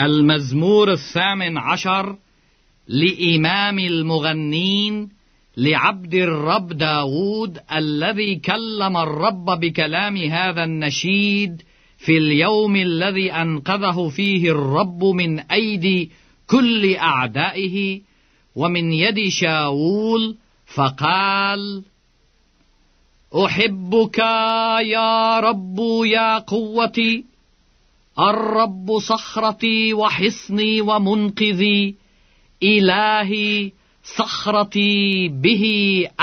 المزمور الثامن عشر لإمام المغنين لعبد الرب داوود الذي كلم الرب بكلام هذا النشيد في اليوم الذي أنقذه فيه الرب من أيدي كل أعدائه ومن يد شاول فقال أحبك يا رب يا قوتي الرب صخرتي وحصني ومنقذي إلهي صخرتي به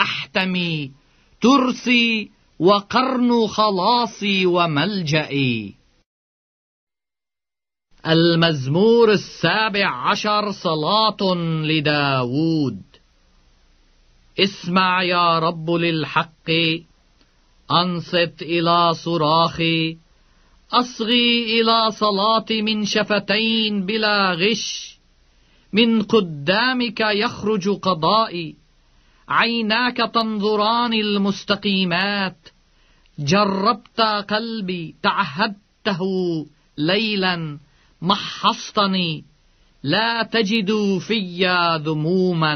أحتمي ترسي وقرن خلاصي وملجئي المزمور السابع عشر صلاة لداوود اسمع يا رب للحق أنصت إلى صراخي أصغي إلى صلاتي من شفتين بلا غش من قدامك يخرج قضائي عيناك تنظران المستقيمات جربت قلبي تعهدته ليلا محصتني لا تجد في ذموما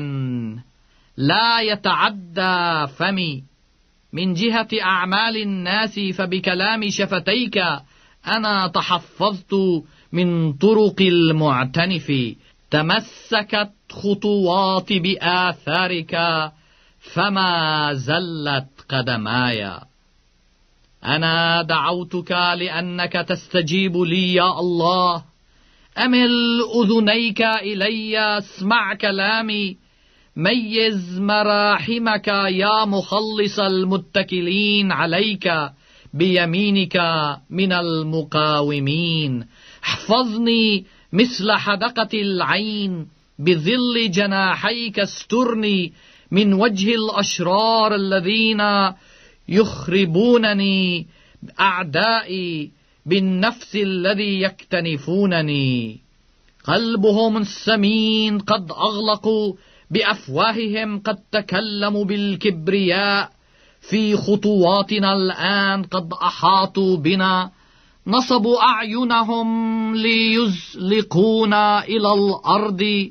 لا يتعدى فمي من جهة أعمال الناس فبكلام شفتيك أنا تحفظت من طرق المعتنف تمسكت خطواتي بآثارك فما زلت قدماي أنا دعوتك لأنك تستجيب لي يا الله أمل أذنيك إلي اسمع كلامي ميز مراحمك يا مخلص المتكلين عليك بيمينك من المقاومين احفظني مثل حدقة العين بظل جناحيك استرني من وجه الأشرار الذين يخربونني أعدائي بالنفس الذي يكتنفونني قلبهم السمين قد أغلقوا بأفواههم قد تكلموا بالكبرياء في خطواتنا الآن قد أحاطوا بنا نصبوا أعينهم ليزلقونا إلى الأرض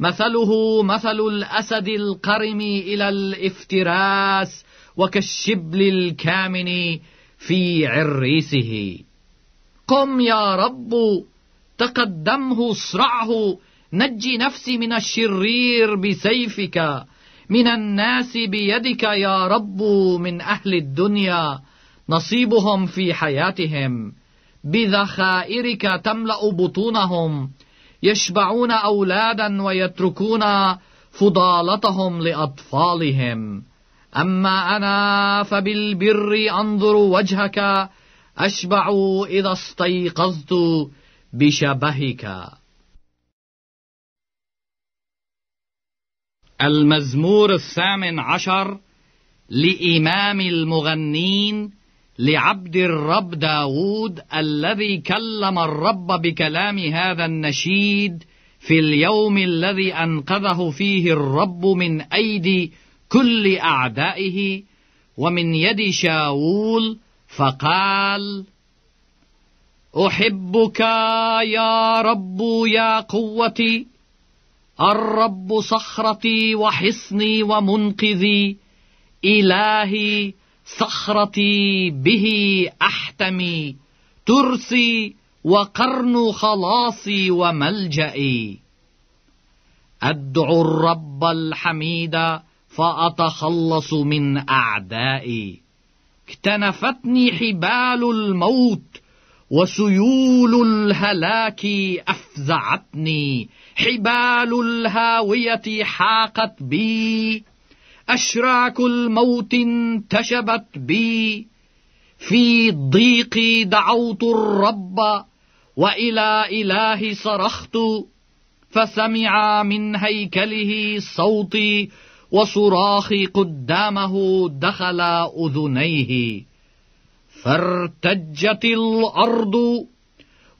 مثله مثل الأسد القرم إلى الافتراس وكالشبل الكامن في عريسه قم يا رب تقدمه اصرعه نج نفسي من الشرير بسيفك من الناس بيدك يا رب من أهل الدنيا نصيبهم في حياتهم بذخائرك تملأ بطونهم يشبعون أولادا ويتركون فضالتهم لأطفالهم أما أنا فبالبر أنظر وجهك أشبع إذا استيقظت بشبهك المزمور الثامن عشر لإمام المغنين لعبد الرب داود الذي كلم الرب بكلام هذا النشيد في اليوم الذي أنقذه فيه الرب من أيدي كل أعدائه ومن يد شاول فقال أحبك يا رب يا قوتي الرب صخرتي وحصني ومنقذي إلهي صخرتي به أحتمي ترسي وقرن خلاصي وملجئي أدعو الرب الحميد فأتخلص من أعدائي اكتنفتني حبال الموت وسيول الهلاك أفزعتني حبال الهاوية حاقت بي أشراك الموت انتشبت بي في ضيقي دعوت الرب وإلى إلهي صرخت فسمع من هيكله صوتي وصراخي قدامه دخل أذنيه فارتجت الأرض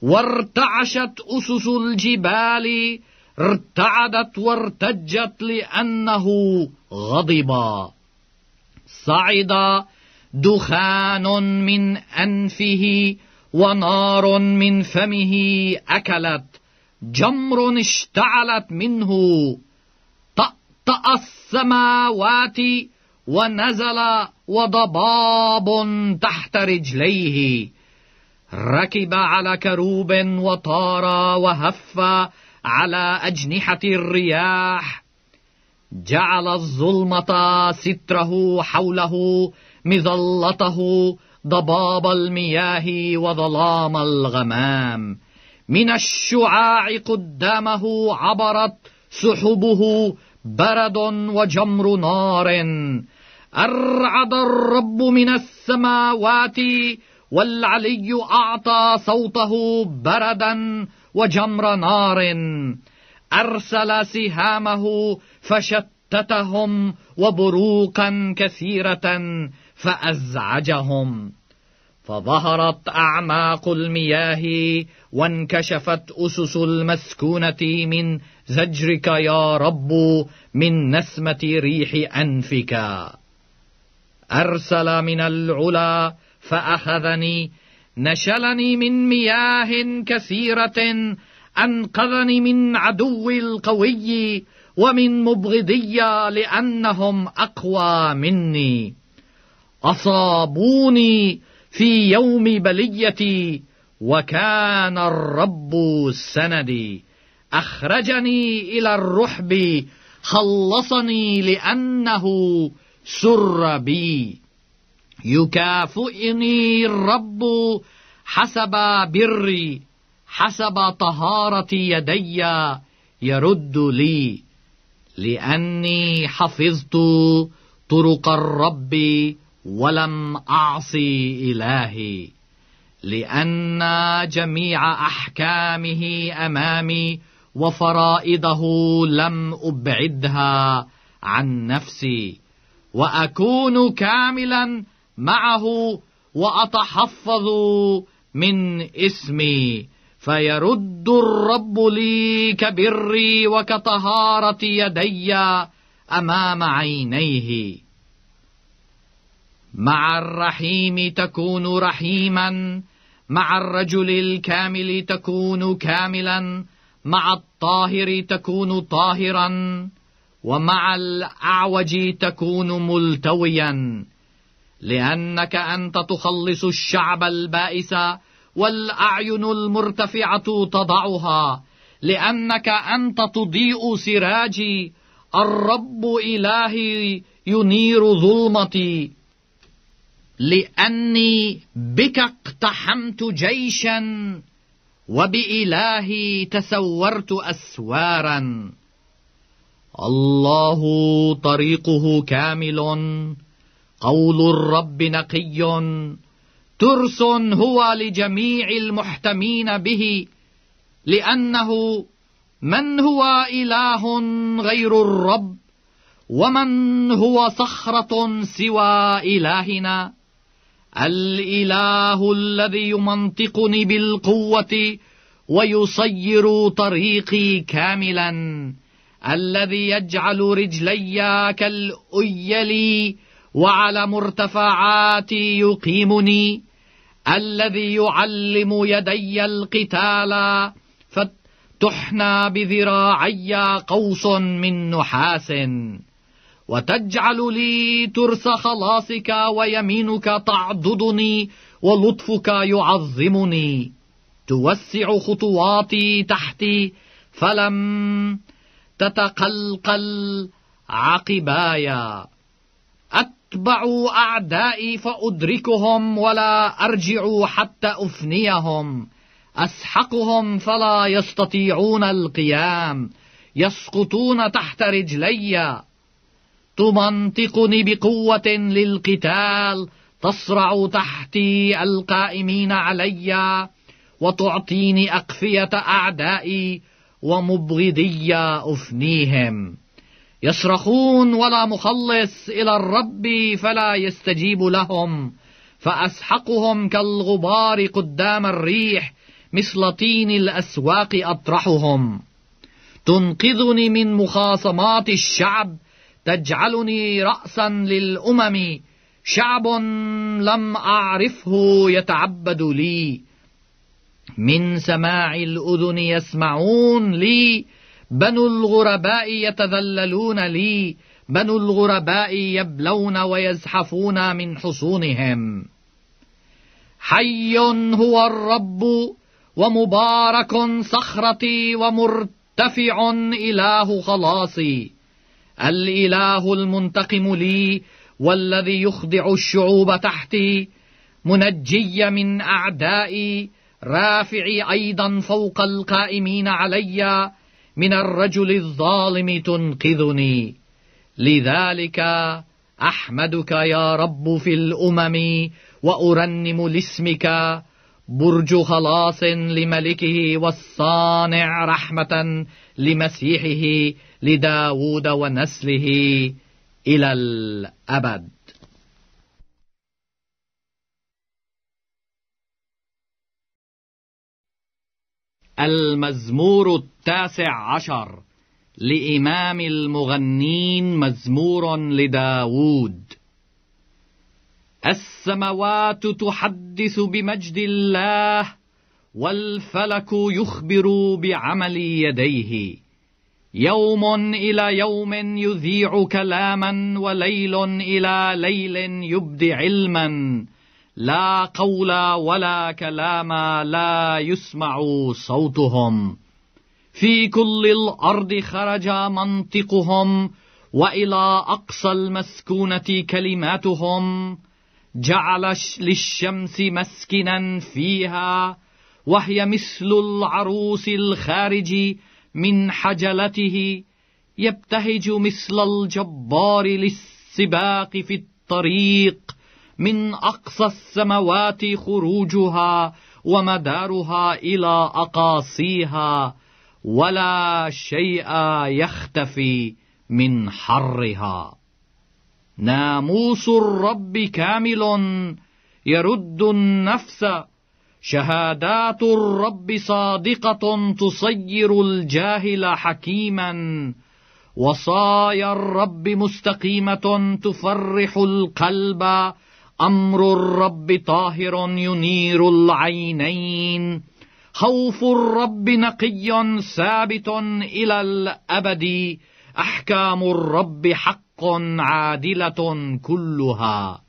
وارتعشت أسس الجبال ارتعدت وارتجت لأنه غضبا صعد دخان من أنفه ونار من فمه أكلت جمر اشتعلت منه طأطأ السماوات ونزل وضباب تحت رجليه ركب على كروب وطار وهف على أجنحة الرياح جعل الظلمة ستره حوله مظلته ضباب المياه وظلام الغمام من الشعاع قدامه عبرت سحبه برد وجمر نار أرعد الرب من السماوات والعلي أعطى صوته بردا وجمر نار أرسل سهامه فشتتهم وبروقا كثيرة فأزعجهم فظهرت أعماق المياه وانكشفت أسس المسكونة من زجرك يا رب من نسمة ريح أنفك أرسل من العلا فأخذني نشلني من مياه كثيرة أنقذني من عدوي القوي ومن مبغضي لأنهم أقوى مني أصابوني في يوم بليتي وكان الرب سندي أخرجني إلى الرحب خلصني لأنه سر بي يكافئني الرب حسب بري حسب طهارة يدي يرد لي لأني حفظت طرق الرب ولم أعصي إلهي لأن جميع أحكامه أمامي وفرائضه لم أبعدها عن نفسي وأكون كاملا معه وأتحفظ من اسمي فيرد الرب لي كبري وكطهارة يدي أمام عينيه مع الرحيم تكون رحيما مع الرجل الكامل تكون كاملا مع الطاهر تكون طاهرا ومع الأعوج تكون ملتويا لأنك أنت تخلص الشعب البائس والأعين المرتفعة تضعها لأنك أنت تضيء سراجي الرب إلهي ينير ظلمتي لأني بك اقتحمت جيشا وبإلهي تسورت أسواراً الله طريقه كامل قول الرب نقي ترس هو لجميع المحتمين به لأنه من هو إله غير الرب ومن هو صخرة سوى إلهنا الإله الذي يمنطقني بالقوة ويصير طريقي كاملاً الذي يجعل رجلي كالأيل وعلى مرتفعاتي يقيمني الذي يعلم يدي القتال فتحنى بذراعي قوس من نحاس وتجعل لي ترس خلاصك ويمينك تعضدني ولطفك يعظمني توسع خطواتي تحتي فلم تتقلقل عقبايا أتبع أعدائي فأدركهم ولا أرجع حتى أفنيهم أسحقهم فلا يستطيعون القيام يسقطون تحت رجلي تمنطقني بقوة للقتال تصرع تحتي القائمين علي وتعطيني أقفية أعدائي ومبغضي أفنيهم يصرخون ولا مخلص إلى الرب فلا يستجيب لهم فأسحقهم كالغبار قدام الريح مثل طين الأسواق أطرحهم تنقذني من مخاصمات الشعب تجعلني رأسا للأمم شعب لم أعرفه يتعبد لي من سماع الأذن يسمعون لي بنو الغرباء يتذللون لي بنو الغرباء يبلون ويزحفون من حصونهم حي هو الرب ومبارك صخرتي ومرتفع إله خلاصي الإله المنتقم لي والذي يخضع الشعوب تحتي منجي من أعدائي رافعي أيضا فوق القائمين علي من الرجل الظالم تنقذني لذلك أحمدك يا رب في الأمم وأرنم لاسمك برج خلاص لملكه والصانع رحمة لمسيحه لداود ونسله إلى الأبد المزمور التاسع عشر لإمام المغنين مزمور لداوود السماوات تحدث بمجد الله والفلك يخبر بعمل يديه يوم إلى يوم يذيع كلاما وليل إلى ليل يبدي علما لا قول ولا كلام لا يسمع صوتهم في كل الارض خرج منطقهم والى اقصى المسكونه كلماتهم جعل للشمس مسكنا فيها وهي مثل العروس الخارج من حجلته يبتهج مثل الجبار للسباق في الطريق من أقصى السماوات خروجها ومدارها إلى أقاصيها ولا شيء يختفي من حرها ناموس الرب كامل يرد النفس شهادات الرب صادقة تصير الجاهل حكيما وصايا الرب مستقيمة تفرح القلب أمر الرب طاهر ينير العينين خوف الرب نقي ثابت إلى الأبد أحكام الرب حق عادلة كلها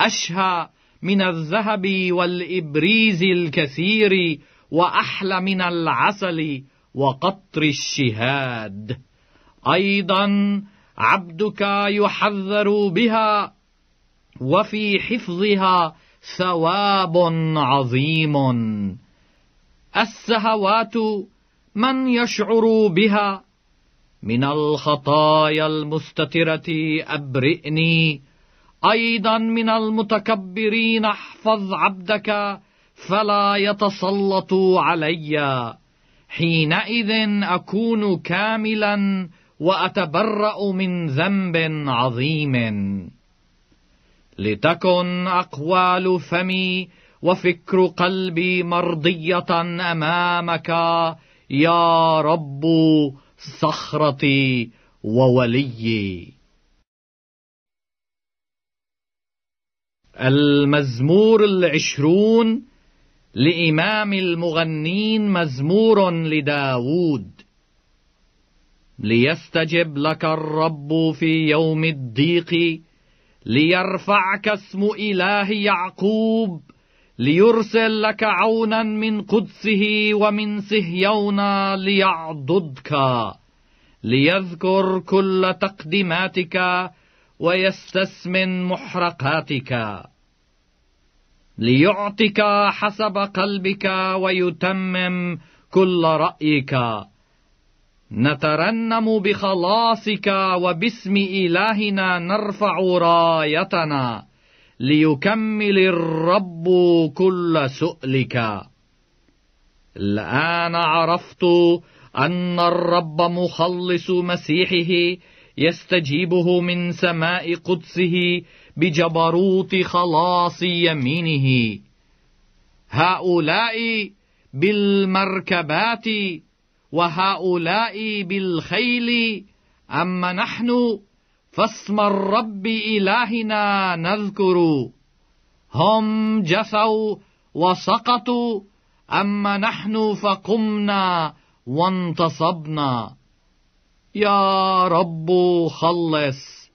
أشهى من الذهب والإبريز الكثير وأحلى من العسل وقطر الشهاد أيضا عبدك يحذر بها وفي حفظها ثواب عظيم السهوات من يشعر بها من الخطايا المستترة أبرئني أيضا من المتكبرين احفظ عبدك فلا يتسلط علي حينئذ أكون كاملا وأتبرأ من ذنب عظيم لتكن أقوال فمي وفكر قلبي مرضية أمامك يا رب صخرتي ووليي المزمور العشرون لإمام المغنين مزمور لداود ليستجب لك الرب في يوم الضيق ليرفعك اسم إله يعقوب ليرسل لك عونا من قدسه ومن سهيونا ليعضدك ليذكر كل تقدماتك ويستسمن محرقاتك ليعطك حسب قلبك ويتمم كل رأيك نترنم بخلاصك وباسم إلهنا نرفع رايتنا ليكمل الرب كل سؤلك الآن عرفت أن الرب مخلص مسيحه يستجيبه من سماء قدسه بجبروت خلاص يمينه هؤلاء بالمركبات وهؤلاء بالخيل أما نحن فاسم الرب إلهنا نذكر هم جثوا وسقطوا أما نحن فقمنا وانتصبنا يا رب خلص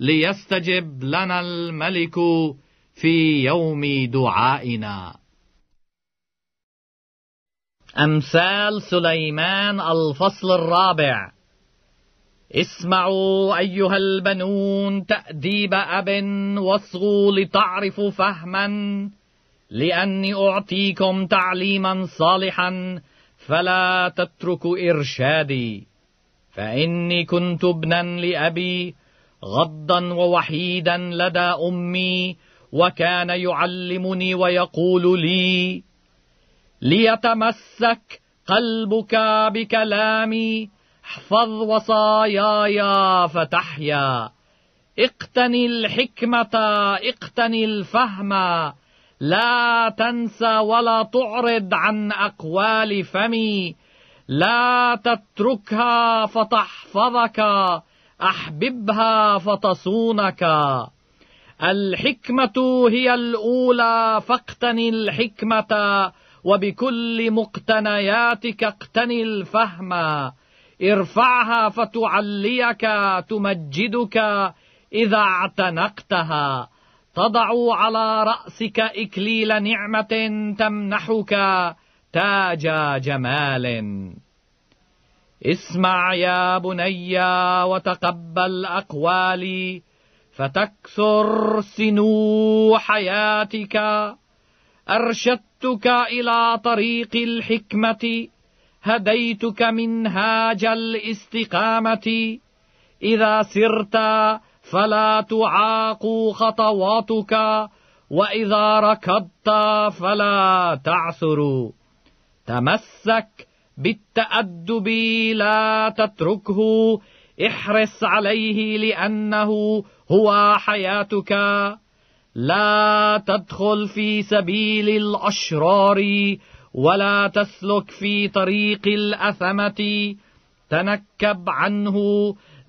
ليستجب لنا الملك في يوم دعائنا أمثال سليمان الفصل الرابع اسمعوا أيها البنون تأديب أب واصغوا لتعرفوا فهما لأني أعطيكم تعليما صالحا فلا تتركوا إرشادي فإني كنت ابنا لأبي غضا ووحيدا لدى أمي وكان يعلمني ويقول لي ليتمسك قلبك بكلامي احفظ وصاياي فتحيا اقتني الحكمة اقتني الفهم لا تنسى ولا تعرض عن أقوال فمي لا تتركها فتحفظك أحببها فتصونك الحكمة هي الأولى فاقتني الحكمة وبكل مقتنياتك اقتني الفهم ارفعها فتعليك تمجدك إذا اعتنقتها تضع على رأسك إكليل نعمة تمنحك تاج جمال اسمع يا بني وتقبل أقوالي فتكثر سنو حياتك أرشدتك إلى طريق الحكمة هديتك منهاج الاستقامة إذا سرت فلا تعاق خطواتك وإذا ركضت فلا تعثر تمسك بالتأدب لا تتركه احرص عليه لأنه هو حياتك لا تدخل في سبيل الأشرار ولا تسلك في طريق الأثمة تنكب عنه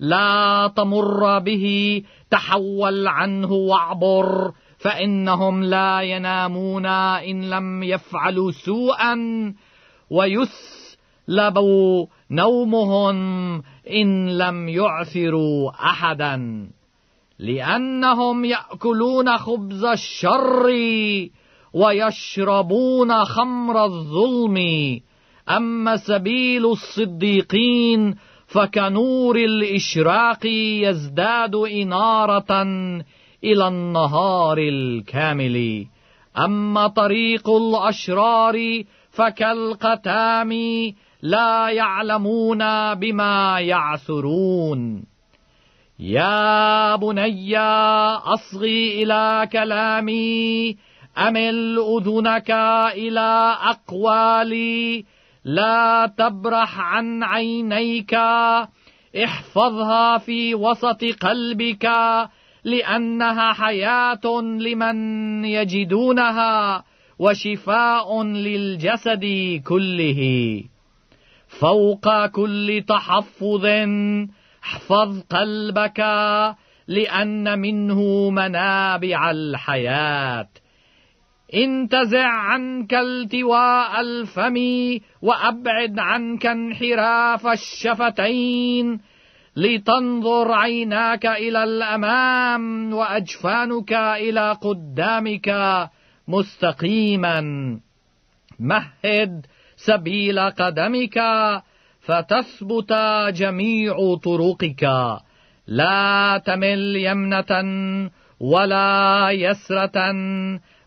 لا تمر به تحول عنه واعبر فإنهم لا ينامون إن لم يفعلوا سوءا ويسلبوا نومهم إن لم يعثروا أحدا لأنهم يأكلون خبز الشر ويشربون خمر الظلم أما سبيل الصديقين فكنور الإشراق يزداد إنارة إلى النهار الكامل أما طريق الأشرار فكالقتام لا يعلمون بما يعثرون يا بني أصغي إلى كلامي أمل أذنك إلى أقوالي لا تبرح عن عينيك احفظها في وسط قلبك لأنها حياة لمن يجدونها وشفاء للجسد كله فوق كل تحفظ احفظ قلبك لأن منه منابع الحياة انتزع عنك التواء الفم وأبعد عنك انحراف الشفتين لتنظر عيناك إلى الأمام وأجفانك إلى قدامك مستقيما مهد سبيل قدمك فتثبت جميع طرقك لا تمل يمنة ولا يسرة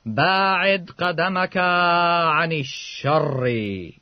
باعد قدمك عن الشر